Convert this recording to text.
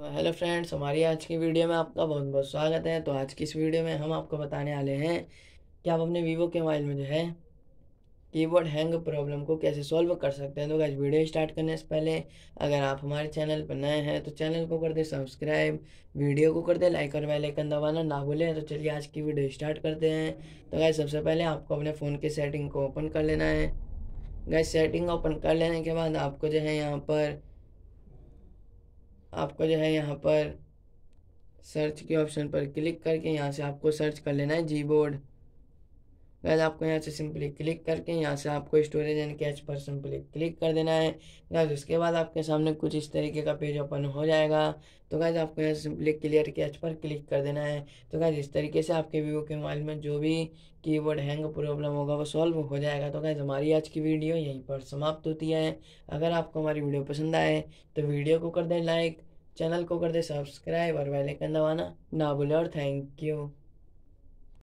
hello friends हमारी आज की वीडियो में आपका बहुत बहुत स्वागत है तो आज की इस वीडियो में हम आपको बताने वाले हैं कि आप अपने वीवो के मोबाइल में जो है कीबोर्ड हैंग प्रॉब्लम को कैसे सॉल्व कर सकते हैं तो आज वीडियो स्टार्ट करने से पहले अगर आप हमारे चैनल पर नए हैं तो चैनल को कर दें सब्सक्राइब वीडियो को कर दें लाइक और बेल दबाना ना भूलें तो चलिए आज की वीडियो स्टार्ट करते हैं तो गाय सबसे पहले आपको अपने फ़ोन की सेटिंग को ओपन कर लेना है गाय सेटिंग ओपन कर लेने के बाद आपको जो है यहाँ पर आपको जो है यहाँ पर सर्च के ऑप्शन पर क्लिक करके यहाँ से आपको सर्च कर लेना है जी बोर्ड गैस आपको यहाँ से सिंपली क्लिक करके यहाँ से आपको स्टोरेज एंड कैच पर सिंपली क्लिक कर देना है गैस उसके बाद आपके सामने कुछ इस तरीके का पेज ओपन हो जाएगा तो गैस आपको यहाँ से सिंपली क्लियर कैच पर क्लिक कर देना है तो गैस इस तरीके से आपके वीवो के मोबाइल में जो भी कीबोर्ड हैंग प्रॉब्लम होगा वो सॉल्व हो जाएगा तो गैस हमारी आज की वीडियो यहीं पर समाप्त होती है अगर आपको हमारी वीडियो पसंद आए तो वीडियो को कर दें लाइक चैनल को कर दें सब्सक्राइब और बेल आइकन दबाना ना भूलें और थैंक यू